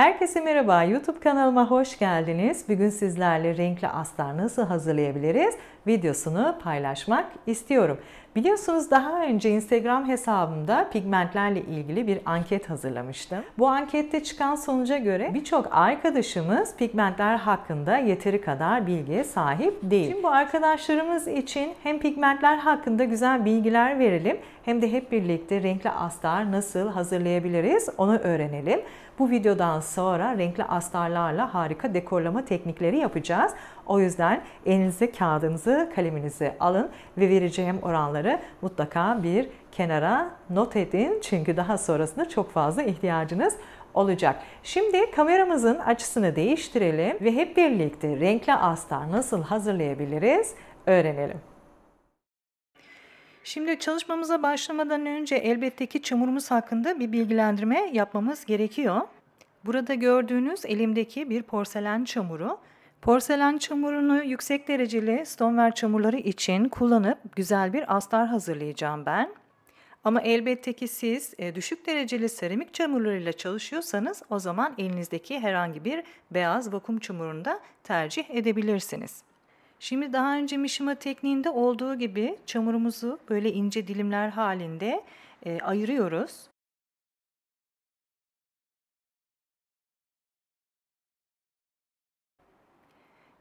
Herkese merhaba, YouTube kanalıma hoş geldiniz. Bugün sizlerle renkli astar nasıl hazırlayabiliriz videosunu paylaşmak istiyorum. Biliyorsunuz daha önce Instagram hesabımda pigmentlerle ilgili bir anket hazırlamıştım. Bu ankette çıkan sonuca göre birçok arkadaşımız pigmentler hakkında yeteri kadar bilgiye sahip değil. Şimdi bu arkadaşlarımız için hem pigmentler hakkında güzel bilgiler verelim hem de hep birlikte renkli astar nasıl hazırlayabiliriz onu öğrenelim. Bu videodan sonra renkli astarlarla harika dekorlama teknikleri yapacağız. O yüzden elinize kağıdınızı, kaleminizi alın ve vereceğim oranları mutlaka bir kenara not edin. Çünkü daha sonrasında çok fazla ihtiyacınız olacak. Şimdi kameramızın açısını değiştirelim ve hep birlikte renkli astar nasıl hazırlayabiliriz öğrenelim. Şimdi çalışmamıza başlamadan önce elbette ki çamurumuz hakkında bir bilgilendirme yapmamız gerekiyor. Burada gördüğünüz elimdeki bir porselen çamuru. Porselen çamurunu yüksek dereceli stoneware çamurları için kullanıp güzel bir astar hazırlayacağım ben. Ama elbette ki siz e, düşük dereceli seramik çamurlarıyla çalışıyorsanız o zaman elinizdeki herhangi bir beyaz vakum çamurunu da tercih edebilirsiniz. Şimdi daha önce mişima tekniğinde olduğu gibi çamurumuzu böyle ince dilimler halinde e, ayırıyoruz.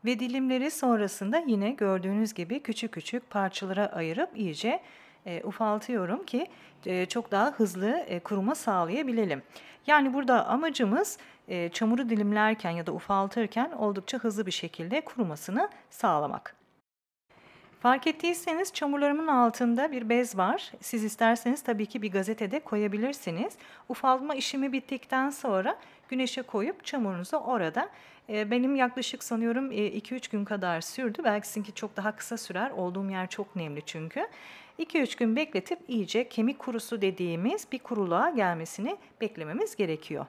Ve dilimleri sonrasında yine gördüğünüz gibi küçük küçük parçalara ayırıp iyice e, ufaltıyorum ki e, çok daha hızlı e, kuruma sağlayabilelim. Yani burada amacımız çamuru dilimlerken ya da ufaltırken oldukça hızlı bir şekilde kurumasını sağlamak. Fark ettiyseniz çamurlarımın altında bir bez var. Siz isterseniz tabii ki bir gazetede koyabilirsiniz. Ufalma işimi bittikten sonra güneşe koyup çamurunuzu orada. Benim yaklaşık sanıyorum 2-3 gün kadar sürdü. Belki sizinki çok daha kısa sürer. Olduğum yer çok nemli çünkü. 2-3 gün bekletip iyice kemik kurusu dediğimiz bir kuruluğa gelmesini beklememiz gerekiyor.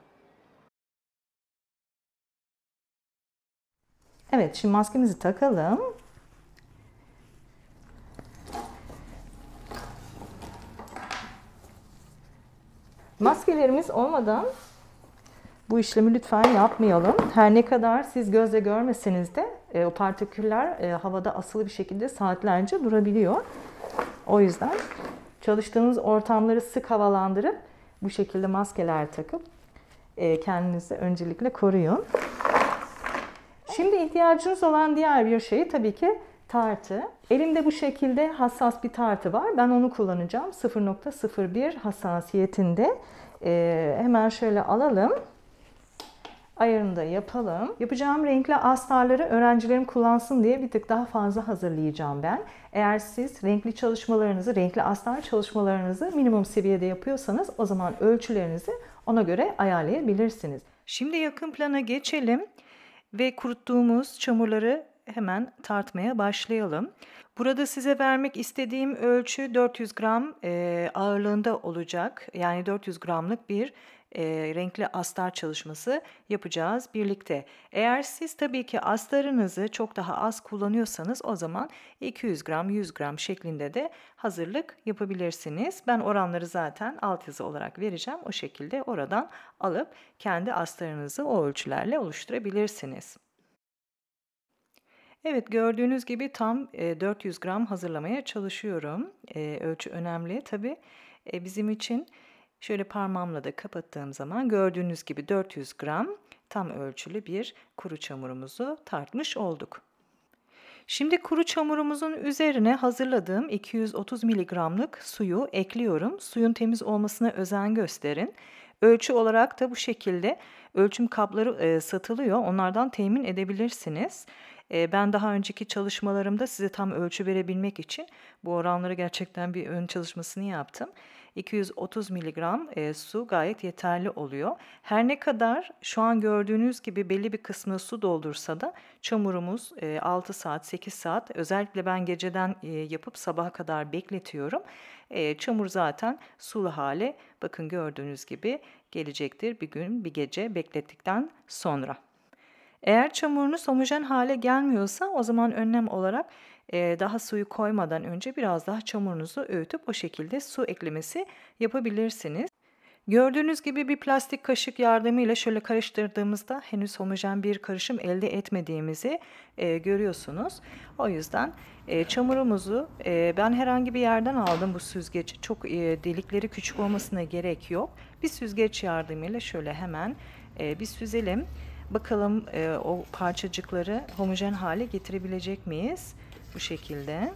Evet şimdi maskemizi takalım. Maskelerimiz olmadan bu işlemi lütfen yapmayalım. Her ne kadar siz gözle görmeseniz de e, o partiküller e, havada asılı bir şekilde saatlerce durabiliyor. O yüzden çalıştığınız ortamları sık havalandırıp bu şekilde maskeler takıp e, kendinizi öncelikle koruyun. Şimdi ihtiyacınız olan diğer bir şey tabii ki tartı. Elimde bu şekilde hassas bir tartı var. Ben onu kullanacağım. 0.01 hassasiyetinde. Ee, hemen şöyle alalım. Ayarında yapalım. Yapacağım renkli astarları öğrencilerim kullansın diye bir tık daha fazla hazırlayacağım ben. Eğer siz renkli çalışmalarınızı, renkli astar çalışmalarınızı minimum seviyede yapıyorsanız o zaman ölçülerinizi ona göre ayarlayabilirsiniz. Şimdi yakın plana geçelim ve kuruttuğumuz çamurları hemen tartmaya başlayalım. Burada size vermek istediğim ölçü 400 gram e, ağırlığında olacak. Yani 400 gramlık bir e, renkli astar çalışması yapacağız birlikte. Eğer siz tabii ki astarınızı çok daha az kullanıyorsanız o zaman 200 gram 100 gram şeklinde de hazırlık yapabilirsiniz. Ben oranları zaten alt yazı olarak vereceğim. O şekilde oradan alıp kendi astarınızı o ölçülerle oluşturabilirsiniz. Evet gördüğünüz gibi tam 400 e, gram hazırlamaya çalışıyorum. E, ölçü önemli tabi. E, bizim için. Şöyle parmağımla da kapattığım zaman gördüğünüz gibi 400 gram tam ölçülü bir kuru çamurumuzu tartmış olduk. Şimdi kuru çamurumuzun üzerine hazırladığım 230 miligramlık suyu ekliyorum. Suyun temiz olmasına özen gösterin. Ölçü olarak da bu şekilde ölçüm kapları satılıyor. Onlardan temin edebilirsiniz. Ben daha önceki çalışmalarımda size tam ölçü verebilmek için bu oranları gerçekten bir ön çalışmasını yaptım. 230 miligram su gayet yeterli oluyor. Her ne kadar şu an gördüğünüz gibi belli bir kısmına su doldursa da çamurumuz 6 saat 8 saat özellikle ben geceden yapıp sabaha kadar bekletiyorum. çamur zaten sulu hale bakın gördüğünüz gibi gelecektir bir gün bir gece beklettikten sonra. Eğer çamurunuz homojen hale gelmiyorsa o zaman önlem olarak e, daha suyu koymadan önce biraz daha çamurunuzu öğütüp o şekilde su eklemesi yapabilirsiniz. Gördüğünüz gibi bir plastik kaşık yardımıyla şöyle karıştırdığımızda henüz homojen bir karışım elde etmediğimizi e, görüyorsunuz. O yüzden e, çamurumuzu e, ben herhangi bir yerden aldım bu süzgeci. Çok e, delikleri küçük olmasına gerek yok. Bir süzgeç yardımıyla şöyle hemen e, bir süzelim. Bakalım e, o parçacıkları homojen hale getirebilecek miyiz? Bu şekilde.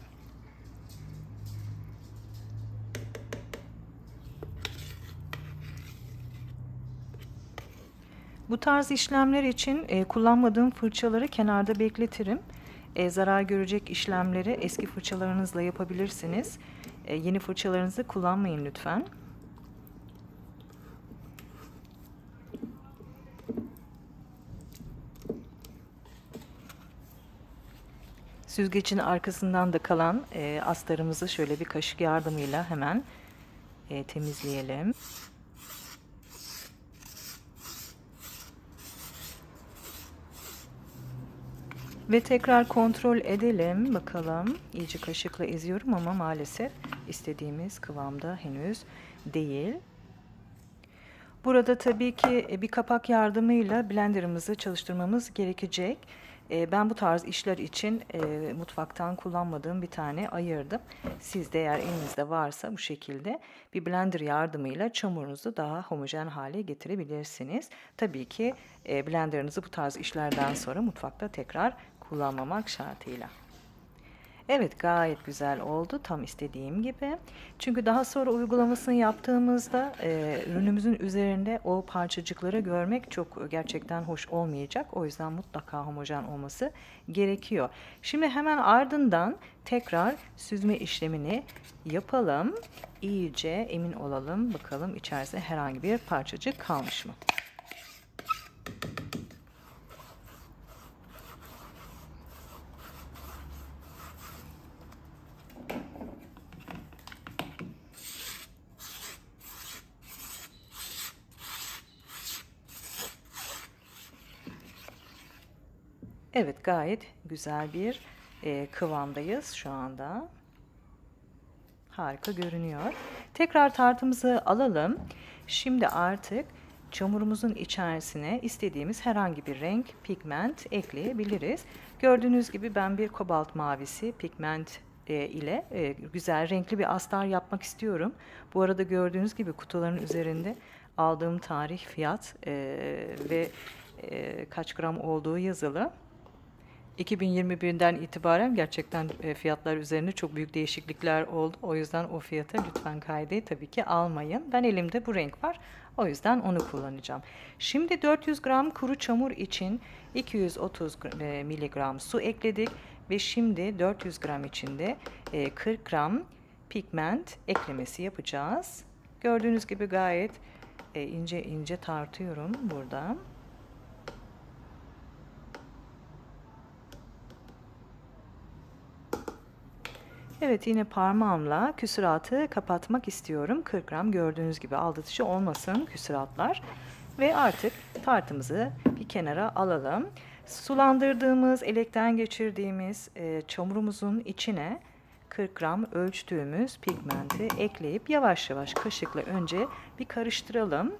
Bu tarz işlemler için e, kullanmadığım fırçaları kenarda bekletirim. E, zarar görecek işlemleri eski fırçalarınızla yapabilirsiniz. E, yeni fırçalarınızı kullanmayın lütfen. Süzgecin arkasından da kalan e, astarımızı şöyle bir kaşık yardımıyla hemen e, temizleyelim. Ve tekrar kontrol edelim bakalım. İyice kaşıkla eziyorum ama maalesef istediğimiz kıvamda henüz değil. Burada tabii ki e, bir kapak yardımıyla blenderımızı çalıştırmamız gerekecek. Ee, ben bu tarz işler için e, mutfaktan kullanmadığım bir tane ayırdım. Siz de eğer elinizde varsa bu şekilde bir blender yardımıyla çamurunuzu daha homojen hale getirebilirsiniz. Tabii ki e, blenderınızı bu tarz işlerden sonra mutfakta tekrar kullanmamak şartıyla. Evet gayet güzel oldu tam istediğim gibi. Çünkü daha sonra uygulamasını yaptığımızda e, ürünümüzün üzerinde o parçacıkları görmek çok gerçekten hoş olmayacak. O yüzden mutlaka homojen olması gerekiyor. Şimdi hemen ardından tekrar süzme işlemini yapalım. İyice emin olalım bakalım içerisinde herhangi bir parçacık kalmış mı? Evet gayet güzel bir e, kıvamdayız şu anda. Harika görünüyor. Tekrar tartımızı alalım. Şimdi artık çamurumuzun içerisine istediğimiz herhangi bir renk pigment ekleyebiliriz. Gördüğünüz gibi ben bir kobalt mavisi pigment e, ile e, güzel renkli bir astar yapmak istiyorum. Bu arada gördüğünüz gibi kutuların üzerinde aldığım tarih, fiyat e, ve e, kaç gram olduğu yazılı. 2021'den itibaren gerçekten e, fiyatlar üzerine çok büyük değişiklikler oldu. O yüzden o fiyata lütfen kaydı tabii ki almayın. Ben elimde bu renk var. O yüzden onu kullanacağım. Şimdi 400 gram kuru çamur için 230 e, miligram su ekledik ve şimdi 400 gram içinde 40 e, gram pigment eklemesi yapacağız. Gördüğünüz gibi gayet ince ince tartıyorum burada. Evet yine parmağımla küsüratı kapatmak istiyorum. 40 gram gördüğünüz gibi aldatıcı olmasın küsüratlar Ve artık tartımızı bir kenara alalım. Sulandırdığımız, elekten geçirdiğimiz e, çamurumuzun içine 40 gram ölçtüğümüz pigmenti ekleyip yavaş yavaş kaşıkla önce bir karıştıralım.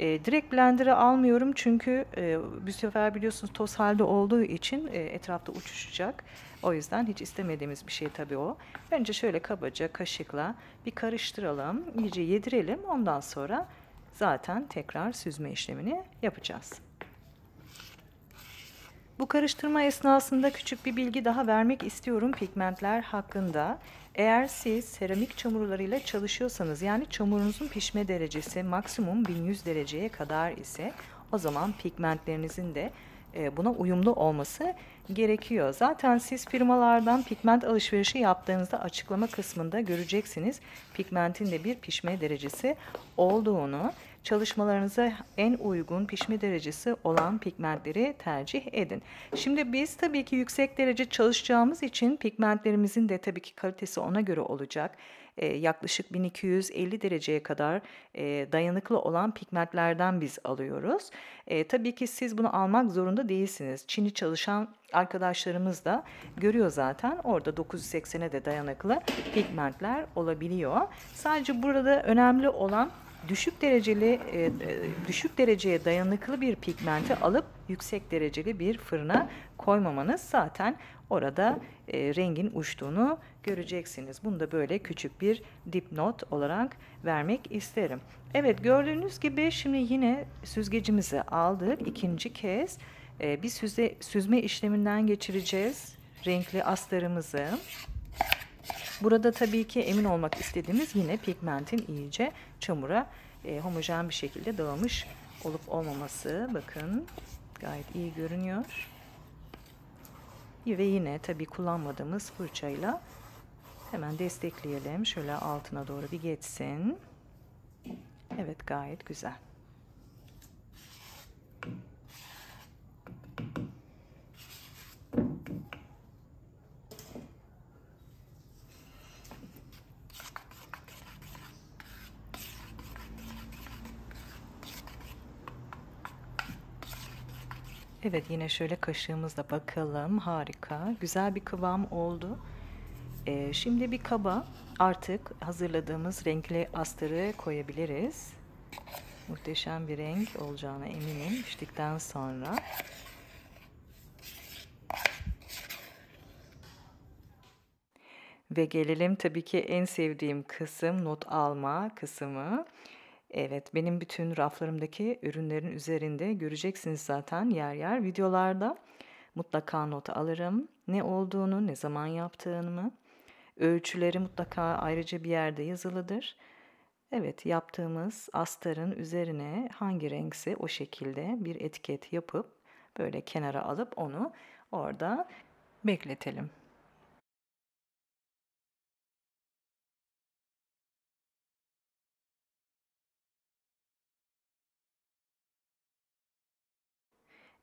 E, direkt blender'a almıyorum çünkü e, bu sefer biliyorsunuz toz halde olduğu için e, etrafta uçuşacak. O yüzden hiç istemediğimiz bir şey tabii o. Önce şöyle kabaca kaşıkla bir karıştıralım, iyice yedirelim. Ondan sonra zaten tekrar süzme işlemini yapacağız. Bu karıştırma esnasında küçük bir bilgi daha vermek istiyorum pigmentler hakkında. Eğer siz seramik çamurlarıyla çalışıyorsanız yani çamurunuzun pişme derecesi maksimum 1100 dereceye kadar ise o zaman pigmentlerinizin de e, buna uyumlu olması gerekiyor. Zaten siz firmalardan pigment alışverişi yaptığınızda açıklama kısmında göreceksiniz pigmentin de bir pişme derecesi olduğunu çalışmalarınıza en uygun pişme derecesi olan pigmentleri tercih edin. Şimdi biz tabii ki yüksek derece çalışacağımız için pigmentlerimizin de tabii ki kalitesi ona göre olacak. E, yaklaşık 1250 dereceye kadar e, dayanıklı olan pigmentlerden biz alıyoruz. E, tabii ki siz bunu almak zorunda değilsiniz. Çin'i çalışan arkadaşlarımız da görüyor zaten. Orada 980'e de dayanıklı pigmentler olabiliyor. Sadece burada önemli olan düşük dereceli e, e, düşük dereceye dayanıklı bir pigmenti alıp yüksek dereceli bir fırına koymamanız zaten orada e, rengin uçtuğunu göreceksiniz. Bunu da böyle küçük bir dipnot olarak vermek isterim. Evet gördüğünüz gibi şimdi yine süzgecimizi aldık. ikinci kez bir süzme işleminden geçireceğiz renkli astarımızı. Burada tabii ki emin olmak istediğimiz yine pigmentin iyice çamura e, homojen bir şekilde dağılmış olup olmaması. Bakın gayet iyi görünüyor. Ve yine tabii kullanmadığımız fırçayla hemen destekleyelim. Şöyle altına doğru bir geçsin. Evet gayet güzel. Evet yine şöyle kaşığımızla bakalım. Harika. Güzel bir kıvam oldu. Ee, şimdi bir kaba artık hazırladığımız renkli astarı koyabiliriz. Muhteşem bir renk olacağına eminim piştikten sonra. Ve gelelim tabii ki en sevdiğim kısım not alma kısmı. Evet, benim bütün raflarımdaki ürünlerin üzerinde göreceksiniz zaten yer yer videolarda. Mutlaka not alırım. Ne olduğunu, ne zaman yaptığımı. Ölçüleri mutlaka ayrıca bir yerde yazılıdır. Evet, yaptığımız astarın üzerine hangi renkse o şekilde bir etiket yapıp böyle kenara alıp onu orada bekletelim.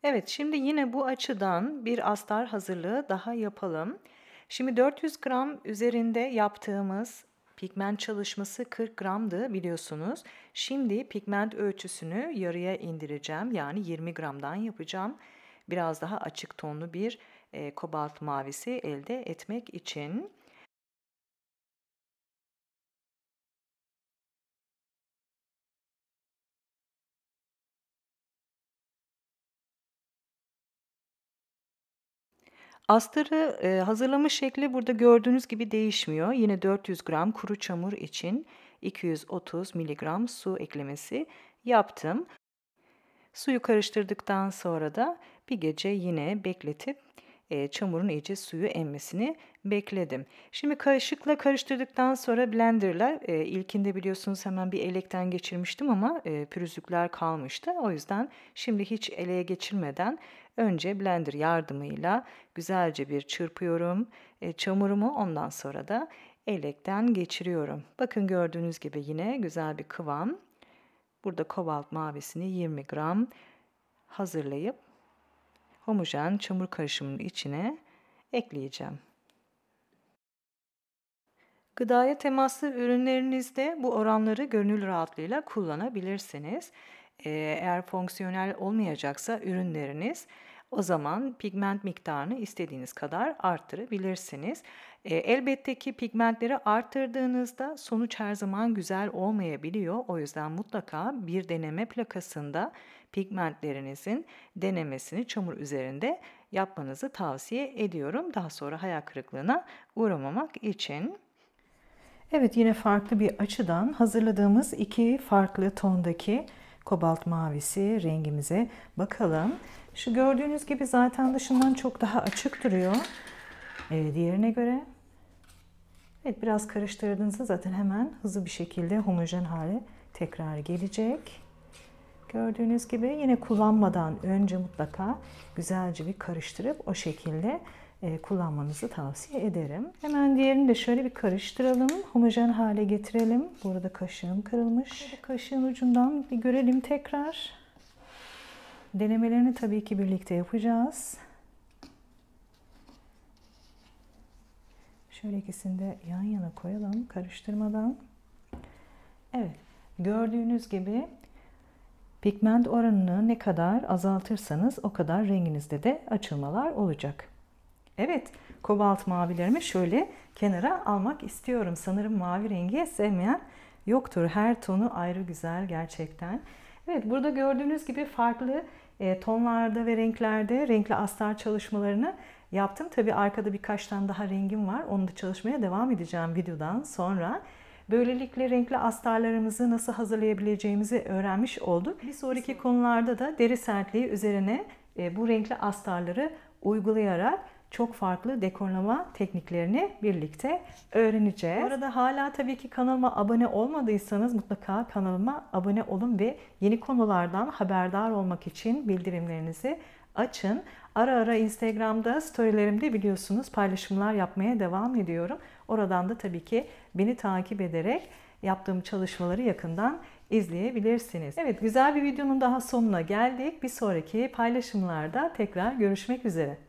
Evet şimdi yine bu açıdan bir astar hazırlığı daha yapalım. Şimdi 400 gram üzerinde yaptığımız pigment çalışması 40 gramdı biliyorsunuz. Şimdi pigment ölçüsünü yarıya indireceğim. Yani 20 gramdan yapacağım. Biraz daha açık tonlu bir e, kobalt mavisi elde etmek için. Astarı e, hazırlamış şekli burada gördüğünüz gibi değişmiyor. Yine 400 gram kuru çamur için 230 miligram su eklemesi yaptım. Suyu karıştırdıktan sonra da bir gece yine bekletip e, çamurun iyice suyu emmesini bekledim. Şimdi kaşıkla karıştırdıktan sonra blenderla e, ilkinde biliyorsunuz hemen bir elekten geçirmiştim ama e, pürüzlükler kalmıştı. O yüzden şimdi hiç eleğe geçirmeden önce blender yardımıyla güzelce bir çırpıyorum. E, çamurumu ondan sonra da elekten geçiriyorum. Bakın gördüğünüz gibi yine güzel bir kıvam. Burada kobalt mavisini 20 gram hazırlayıp homojen çamur karışımının içine ekleyeceğim. Gıdaya temaslı ürünlerinizde bu oranları gönül rahatlığıyla kullanabilirsiniz. Ee, eğer fonksiyonel olmayacaksa ürünleriniz o zaman pigment miktarını istediğiniz kadar arttırabilirsiniz. Ee, elbette ki pigmentleri arttırdığınızda sonuç her zaman güzel olmayabiliyor. O yüzden mutlaka bir deneme plakasında pigmentlerinizin denemesini çamur üzerinde yapmanızı tavsiye ediyorum. Daha sonra hayal kırıklığına uğramamak için. Evet yine farklı bir açıdan hazırladığımız iki farklı tondaki kobalt mavisi rengimize bakalım. Şu gördüğünüz gibi zaten dışından çok daha açık duruyor ee, diğerine göre. Evet biraz karıştırdığınızda zaten hemen hızlı bir şekilde homojen hale tekrar gelecek. Gördüğünüz gibi yine kullanmadan önce mutlaka güzelce bir karıştırıp o şekilde e, kullanmanızı tavsiye ederim. Hemen diğerini de şöyle bir karıştıralım. Homojen hale getirelim. Bu arada kaşığım kırılmış. kaşığın ucundan bir görelim tekrar. Denemelerini tabii ki birlikte yapacağız. Şöyle ikisini de yan yana koyalım karıştırmadan. Evet gördüğünüz gibi pigment oranını ne kadar azaltırsanız o kadar renginizde de açılmalar olacak. Evet, kobalt mavilerimi şöyle kenara almak istiyorum. Sanırım mavi rengi sevmeyen yoktur. Her tonu ayrı güzel gerçekten. Evet, burada gördüğünüz gibi farklı e, tonlarda ve renklerde renkli astar çalışmalarını yaptım. Tabi arkada birkaç tane daha rengim var. Onu da çalışmaya devam edeceğim videodan sonra. Böylelikle renkli astarlarımızı nasıl hazırlayabileceğimizi öğrenmiş olduk. Bir sonraki konularda da deri sertliği üzerine e, bu renkli astarları uygulayarak çok farklı dekorlama tekniklerini birlikte öğreneceğiz. Bu arada hala tabii ki kanalıma abone olmadıysanız mutlaka kanalıma abone olun ve yeni konulardan haberdar olmak için bildirimlerinizi açın. Ara ara Instagram'da storylerimde biliyorsunuz paylaşımlar yapmaya devam ediyorum. Oradan da tabii ki beni takip ederek yaptığım çalışmaları yakından izleyebilirsiniz. Evet güzel bir videonun daha sonuna geldik. Bir sonraki paylaşımlarda tekrar görüşmek üzere.